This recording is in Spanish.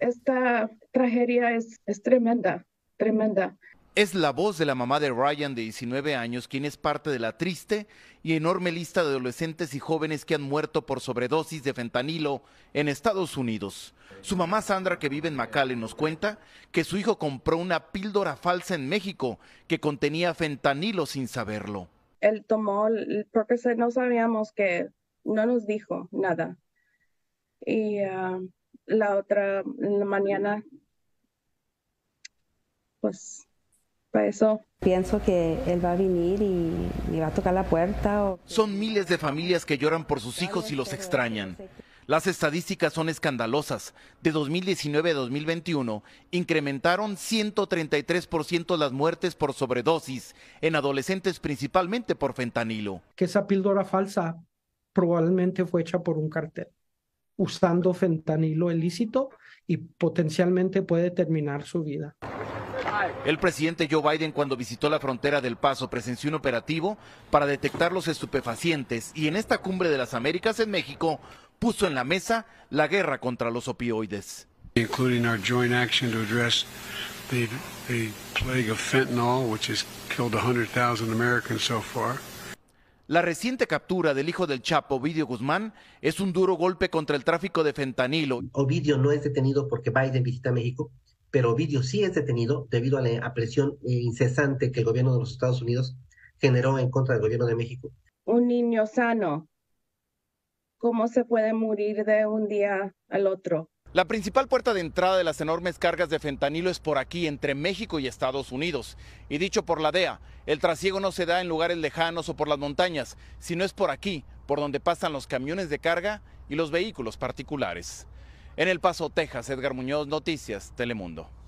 esta tragedia es, tremenda, tremenda. Es la voz de la mamá de Ryan de 19 años, quien es parte de la triste y enorme lista de adolescentes y jóvenes que han muerto por sobredosis de fentanilo en Estados Unidos. Su mamá Sandra, que vive en McAllen, nos cuenta que su hijo compró una píldora falsa en México que contenía fentanilo sin saberlo. Él tomó porque no sabíamos que no nos dijo nada. Y ah, la otra mañana. Pues para eso. Pienso que él va a venir y, va a tocar la puerta. Son miles de familias que lloran por sus hijos y los extrañan. Las estadísticas son escandalosas. De 2019 a 2021 incrementaron 133% las muertes por sobredosis en adolescentes principalmente por fentanilo. Que esa píldora falsa probablemente fue hecha por un cartel usando fentanilo ilícito y potencialmente puede terminar su vida. El presidente Joe Biden cuando visitó la frontera del Paso presenció un operativo para detectar los estupefacientes y en esta cumbre de las Américas en México puso en la mesa la guerra contra los opioides. La reciente captura del hijo del Chapo, Ovidio Guzmán, es un duro golpe contra el tráfico de fentanilo. Ovidio no es detenido porque Biden visita México, pero Ovidio sí es detenido debido a la presión eh, incesante que el gobierno de los Estados Unidos generó en contra del gobierno de México. Un niño sano, ¿cómo se puede morir de un día al otro? La principal puerta de entrada de las enormes cargas de fentanilo es por aquí, entre México y Estados Unidos. Y dicho por la DEA, el trasiego no se da en lugares lejanos o por las montañas, sino es por aquí, por donde pasan los camiones de carga y los vehículos particulares. En El Paso, Texas, Edgar Muñoz, Noticias, Telemundo.